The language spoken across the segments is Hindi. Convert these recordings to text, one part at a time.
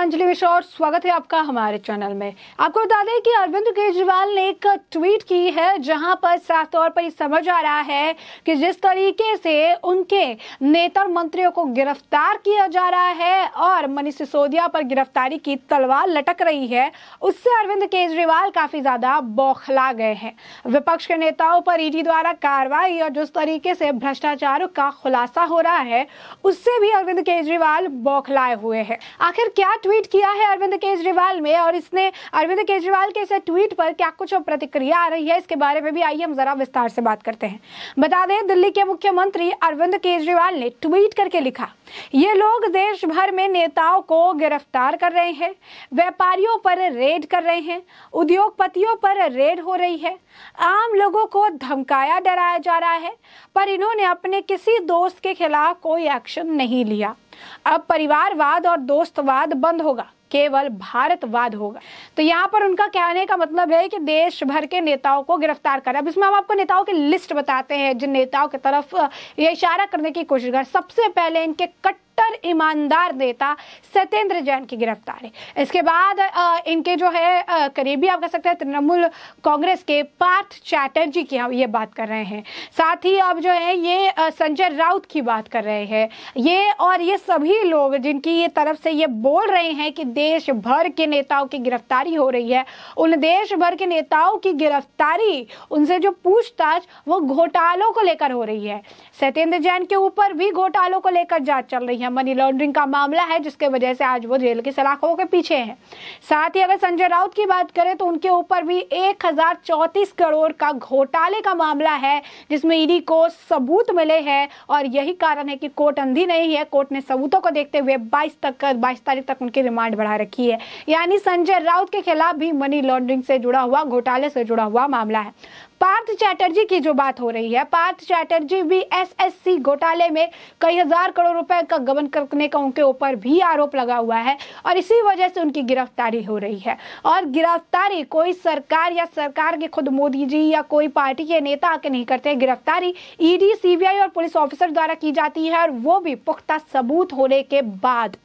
अंजलि मिश्रा और स्वागत है आपका हमारे चैनल में आपको बता दें कि अरविंद केजरीवाल ने एक ट्वीट की है जहां पर साफ तौर पर समझ आ रहा है कि जिस तरीके से उनके नेता मंत्रियों को गिरफ्तार किया जा रहा है और मनीष सिसोदिया पर गिरफ्तारी की तलवार लटक रही है उससे अरविंद केजरीवाल काफी ज्यादा बौखला गए हैं विपक्ष के नेताओं पर ईडी द्वारा कार्रवाई और जिस तरीके से भ्रष्टाचार का खुलासा हो रहा है उससे भी अरविंद केजरीवाल बौखलाए हुए हैं आखिर क्या ट्वीट किया है अरविंद केजरीवाल में और इसने अरविंद केजरीवाल के इस ट्वीट पर क्या कुछ प्रतिक्रिया आ रही है इसके बारे में भी आइए हम जरा विस्तार से बात करते हैं बता दें दिल्ली के मुख्यमंत्री अरविंद केजरीवाल ने ट्वीट करके लिखा ये लोग देश भर में नेताओं को गिरफ्तार कर रहे हैं व्यापारियों पर रेड कर रहे हैं उद्योगपतियों पर रेड हो रही है आम लोगों को धमकाया डराया जा रहा है पर इन्होंने अपने किसी दोस्त के खिलाफ कोई एक्शन नहीं लिया अब परिवारवाद और दोस्तवाद बंद होगा केवल भारतवाद होगा तो यहाँ पर उनका कहने का मतलब है कि देश भर के नेताओं को गिरफ्तार करें अब इसमें हम आपको नेताओं की लिस्ट बताते हैं जिन नेताओं की तरफ ये इशारा करने की कोशिश कर सबसे पहले इनके कट कट्टर ईमानदार नेता सत्येंद्र जैन की गिरफ्तारी इसके बाद इनके जो है करीबी आप कह सकते हैं तृणमूल कांग्रेस के पार्थ चैटर्जी की हम ये बात कर रहे हैं साथ ही अब जो है ये संजय राउत की बात कर रहे हैं ये और ये सभी लोग जिनकी ये तरफ से ये बोल रहे हैं कि देश भर के नेताओं की गिरफ्तारी हो रही है उन देश भर के नेताओं की गिरफ्तारी उनसे जो पूछताछ वो घोटालों को लेकर हो रही है सत्येंद्र जैन के ऊपर भी घोटालों को लेकर जांच चल रही है या मनी लॉन्ड्रिंग का मामला है जिसके वजह से आज वो जेल की सलाखों के पीछे हैं साथ ही अगर संजय राउत की बात करें तो उनके ऊपर भी एक करोड़ का घोटाले का मामला है जिसमें ईडी e को सबूत मिले हैं और यही कारण है कि कोर्ट अंधी नहीं है कोर्ट ने सबूतों को देखते हुए बाईस तक बाईस तारीख तक उनकी रिमांड बढ़ा रखी है यानी संजय राउत के खिलाफ भी मनी लॉन्ड्रिंग से जुड़ा हुआ घोटाले से जुड़ा हुआ मामला है पार्थ चैटर्जी की जो बात हो रही है पार्थ चैटर्जी भी एसएससी घोटाले में कई हजार करोड़ रुपए का गबन करने का उनके ऊपर भी आरोप लगा हुआ है और इसी वजह से उनकी गिरफ्तारी हो रही है और गिरफ्तारी कोई सरकार या सरकार के खुद मोदी जी या कोई पार्टी के नेता आके नहीं करते गिरफ्तारी ईडी e सीबीआई और पुलिस ऑफिसर द्वारा की जाती है और वो भी पुख्ता सबूत होने के बाद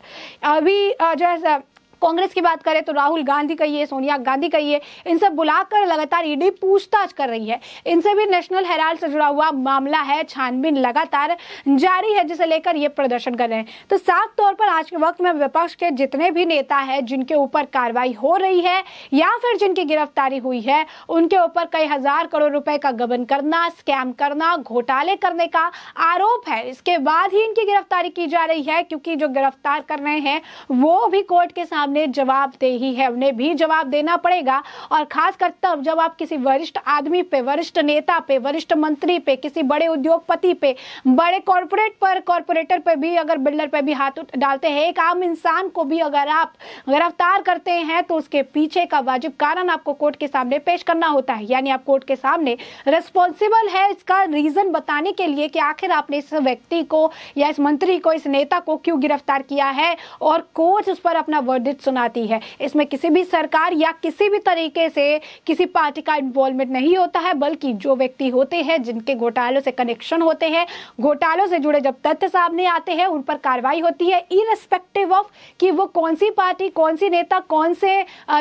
अभी जो है कांग्रेस की बात करें तो राहुल गांधी कहिए सोनिया गांधी कहिए इनसे बुलाकर लगातार ईडी पूछताछ कर रही है इनसे भी नेशनल हेराल्ड से जुड़ा हुआ मामला है छानबीन लगातार जारी है जिसे लेकर ये प्रदर्शन कर रहे हैं तो साफ तौर पर आज के वक्त में विपक्ष के जितने भी नेता है जिनके ऊपर कार्रवाई हो रही है या फिर जिनकी गिरफ्तारी हुई है उनके ऊपर कई हजार करोड़ रुपए का गबन करना स्कैम करना घोटाले करने का आरोप है इसके बाद ही इनकी गिरफ्तारी की जा रही है क्योंकि जो गिरफ्तार कर रहे हैं वो भी कोर्ट के सामने सामने ही है उन्हें भी जवाब देना पड़ेगा और खासकर तब जब आप किसी वरिष्ठ आदमी पे वरिष्ठ नेता पे वरिष्ठ मंत्री पे किसी बड़े उद्योगपति पे बड़े कॉरपोरेट पर कॉरपोरेटर पे भी अगर बिल्डर पे भी हाथ डालते हैं एक आम इंसान को भी अगर आप गिरफ्तार करते हैं तो उसके पीछे का वाजिब कारण आपको कोर्ट के सामने पेश करना होता है यानी आप कोर्ट के सामने रिस्पॉन्सिबल है इसका रीजन बताने के लिए कि आखिर आपने इस व्यक्ति को या इस मंत्री को इस नेता को क्यों गिरफ्तार किया है और कोर्ट उस पर अपना वर्डिट सुनाती है इसमें किसी भी सरकार या किसी भी तरीके से किसी पार्टी का इन्वॉल्वमेंट नहीं होता है बल्कि जो व्यक्ति होते हैं जिनके घोटालों से कनेक्शन होते हैं घोटालों से जुड़े जब तथ्य सामने आते हैं उन पर कार्रवाई होती है इरेस्पेक्टिव ऑफ कि वो कौन सी पार्टी कौन सी नेता कौन से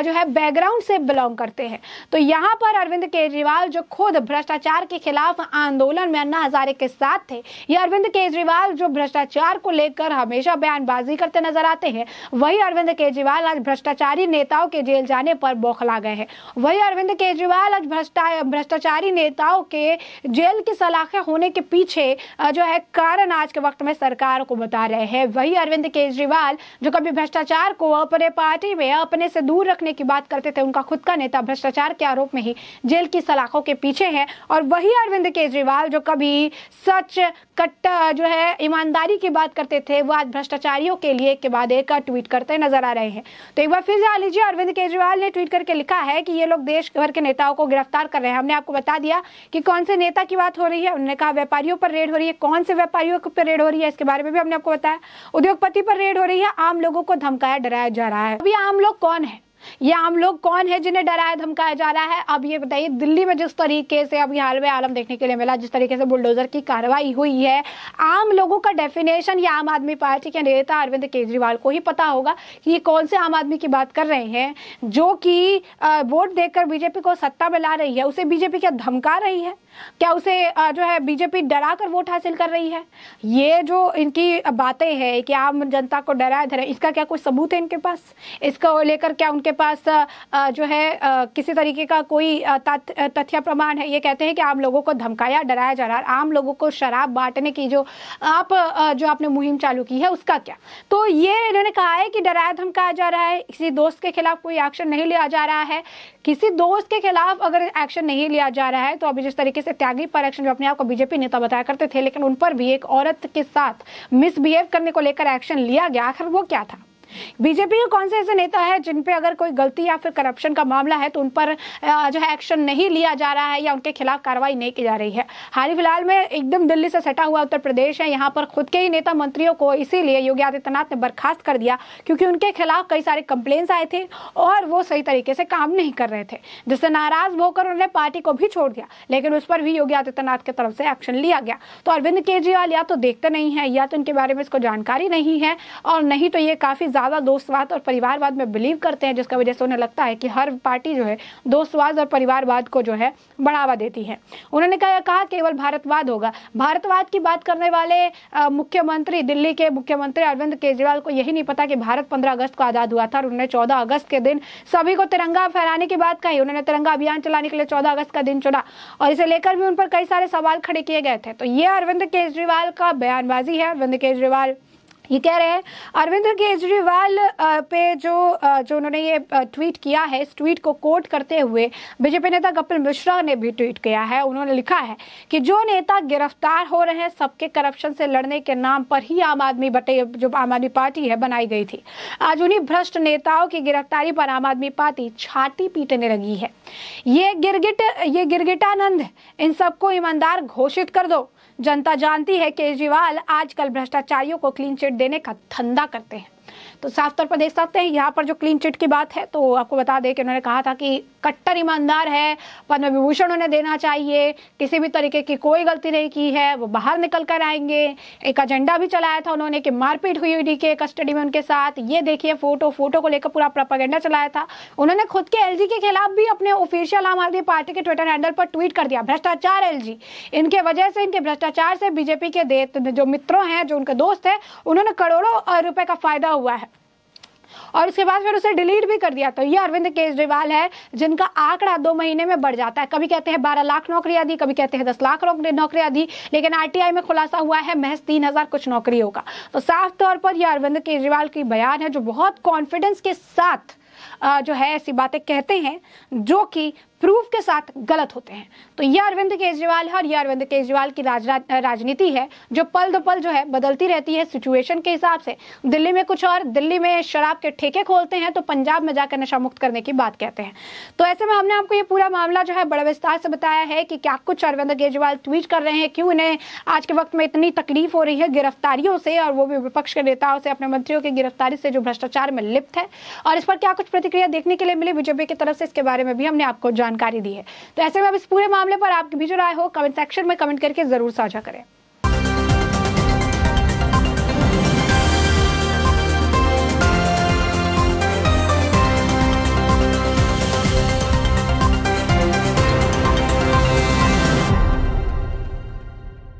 जो है बैकग्राउंड से बिलोंग करते हैं तो यहाँ पर अरविंद केजरीवाल जो खुद भ्रष्टाचार के खिलाफ आंदोलन में अन्ना हजारे के साथ थे या अरविंद केजरीवाल जो भ्रष्टाचार को लेकर हमेशा बयानबाजी करते नजर आते हैं वही अरविंद केजरीवाल केजरीवाल आज भ्रष्टाचारी नेताओं के जेल जाने पर बौखला गए हैं वही अरविंद केजरीवाल आज भ्रष्टाचारी नेताओं के जेल की सलाखें होने के पीछे जो है कारण आज के वक्त में सरकार को बता रहे हैं वही अरविंद केजरीवाल जो कभी भ्रष्टाचार को अपने पार्टी में अपने से दूर रखने की बात करते थे उनका खुद का नेता भ्रष्टाचार के आरोप में ही जेल की सलाखों के पीछे है और वही अरविंद केजरीवाल जो कभी सच कट्टा जो है ईमानदारी की बात करते थे वो आज भ्रष्टाचारियों के लिए के बाद एक ट्वीट करते नजर आ रहे हैं हैं तो एक बार फिर जान लीजिए अरविंद केजरीवाल ने ट्वीट करके लिखा है कि ये लोग देश भर के नेताओं को गिरफ्तार कर रहे हैं हमने आपको बता दिया कि कौन से नेता की बात हो रही है उन्होंने कहा व्यापारियों पर रेड हो रही है कौन से व्यापारियों पर रेड हो रही है इसके बारे में भी हमने आपको बताया उद्योगपति पर रेड हो रही है आम लोगों को धमकाया डराया जा रहा है अभी आम लोग कौन है ये आम लोग कौन है जिन्हें डराया धमकाया जा रहा है अब ये बताइए दिल्ली में जिस तरीके से अब में आलम देखने के लिए मिला जिस तरीके से बुलडोजर की कार्रवाई हुई है आम लोगों का डेफिनेशन या आम आदमी पार्टी के नेता अरविंद केजरीवाल को ही पता होगा कि ये कौन से आम आदमी की बात कर रहे हैं जो कि वोट देकर बीजेपी को सत्ता में ला रही है उसे बीजेपी क्या धमका रही है क्या उसे जो है बीजेपी डरा कर वोट हासिल कर रही है ये जो इनकी बातें हैं कि आम जनता को डराया धरा इसका क्या कोई सबूत है इनके पास इसको लेकर क्या उनके पास जो है किसी तरीके का कोई तथ्य प्रमाण है ये कहते हैं कि आम लोगों को धमकाया डराया जा रहा है आम लोगों को शराब बांटने की जो आप जो आपने मुहिम चालू की है उसका क्या तो ये इन्होंने कहा है कि डराया धमकाया जा रहा है किसी दोस्त के खिलाफ कोई एक्शन नहीं लिया जा रहा है किसी दोस्त के खिलाफ अगर एक्शन नहीं लिया जा रहा है तो अभी जिस तरीके से त्यागी पर एक्शन जो अपने आप को बीजेपी नेता बताया करते थे लेकिन उन पर भी एक औरत के साथ मिसबिहेव करने को लेकर एक्शन लिया गया आखिर वो क्या था बीजेपी के कौन से ऐसे नेता है जिन पे अगर कोई गलती या फिर करप्शन का मामला है तो उन पर जो है एक्शन नहीं लिया जा रहा है या उनके खिलाफ कार्रवाई नहीं की जा रही है हाल ही फिलहाल में एकदम दिल्ली से सटा हुआ उत्तर प्रदेश है यहाँ पर खुद के ही नेता मंत्रियों को इसीलिए योगी आदित्यनाथ ने बर्खास्त कर दिया क्योंकि उनके खिलाफ कई सारे कंप्लेन्स आए थे और वो सही तरीके से काम नहीं कर रहे थे जिससे नाराज होकर उन्होंने पार्टी को भी छोड़ दिया लेकिन उस पर भी योगी आदित्यनाथ की तरफ से एक्शन लिया गया तो अरविंद केजरीवाल या तो देखते नहीं है या तो इनके बारे में इसको जानकारी नहीं है और नहीं तो ये काफी ज़्यादा दोस्तवाद और परिवारवाद में बिलीव करते हैं जिसका वजह से उन्हें लगता है कि हर पार्टी जो है दोस्तवाद और परिवारवाद को जो है बढ़ावा देती है उन्होंने कहा कहा केवल भारतवाद होगा भारतवाद की बात करने वाले मुख्यमंत्री दिल्ली के मुख्यमंत्री अरविंद केजरीवाल को यही नहीं पता कि भारत पंद्रह अगस्त को आज़ाद हुआ था और उन्होंने चौदह अगस्त के दिन सभी को तिरंगा फहराने की बात कही उन्होंने तिरंगा अभियान चलाने के लिए चौदह अगस्त का दिन चुना और इसे लेकर भी उन पर कई सारे सवाल खड़े किए गए थे तो ये अरविंद केजरीवाल का बयानबाजी है अरविंद केजरीवाल ये कह रहे हैं अरविंद केजरीवाल पे जो जो उन्होंने ये ट्वीट किया है इस ट्वीट को कोट करते हुए बीजेपी नेता कपिल मिश्रा ने भी ट्वीट किया है उन्होंने लिखा है कि जो नेता गिरफ्तार हो रहे हैं सबके करप्शन से लड़ने के नाम पर ही आम आदमी बटे जो आम आदमी पार्टी है बनाई गई थी आज उन्हीं भ्रष्ट नेताओं की गिरफ्तारी पर आम आदमी पार्टी छाती पीटने लगी है ये गिरगिट ये गिरगिटानंद इन सबको ईमानदार घोषित कर दो जनता जानती है केजरीवाल आजकल भ्रष्टाचारियों को क्लीन चिट देने का धंधा करते हैं तो साफ तौर पर देख सकते हैं यहाँ पर जो क्लीन चिट की बात है तो आपको बता दें कि उन्होंने कहा था कि कट्टर ईमानदार है पद्म विभूषण उन्हें देना चाहिए किसी भी तरीके की कोई गलती नहीं की है वो बाहर निकल कर आएंगे एक एजेंडा भी चलाया था उन्होंने कि मारपीट हुई ईडी के कस्टडी में उनके साथ ये देखिए फोटो फोटो को लेकर पूरा प्रोपागेंडा चलाया था उन्होंने खुद के एल के खिलाफ भी अपने ऑफिशियल आम आदमी पार्टी के ट्विटर हैंडल पर ट्वीट कर दिया भ्रष्टाचार एल इनके वजह से इनके भ्रष्टाचार से बीजेपी के जो मित्रों हैं जो उनके दोस्त हैं उन्होंने करोड़ों रुपए का फायदा हुआ हुआ है और उसके बाद फिर उसे डिलीट भी कर दिया तो ये अरविंद केजरीवाल है जिनका आंकड़ा दो महीने में बढ़ जाता है कभी कहते हैं बारह लाख नौकरियां दी कभी कहते हैं दस लाख नौकरियां दी लेकिन आरटीआई में खुलासा हुआ है महज तीन हजार कुछ नौकरियों का तो साफ तौर पर यह अरविंद केजरीवाल की बयान है जो बहुत कॉन्फिडेंस के साथ जो है ऐसी बातें कहते हैं जो कि प्रूफ के साथ गलत होते हैं तो यह अरविंद केजरीवाल है और यह अरविंद केजरीवाल की राज, राजनीति है जो पल दो पल जो है बदलती रहती है सिचुएशन के हिसाब से दिल्ली में कुछ और दिल्ली में शराब के ठेके खोलते हैं तो पंजाब में जाकर नशा मुक्त करने की बात कहते हैं तो ऐसे में हमने आपको ये पूरा मामला जो है बड़े विस्तार से बताया है कि क्या कुछ अरविंद केजरीवाल ट्वीट कर रहे हैं क्यों इन्हें आज के वक्त में इतनी तकलीफ हो रही है गिरफ्तारियों से और वो भी विपक्ष के नेताओं से अपने मंत्रियों की गिरफ्तारी से जो भ्रष्टाचार में लिप्त है और इस पर क्या कुछ प्रतिक्रिया प्रतिक्रिया देखने के लिए मिली बीजेपी की तरफ से इसके बारे में भी हमने आपको जानकारी दी है तो ऐसे में अब इस पूरे मामले पर आपकी भी जो राय हो कमेंट सेक्शन में कमेंट करके जरूर साझा करें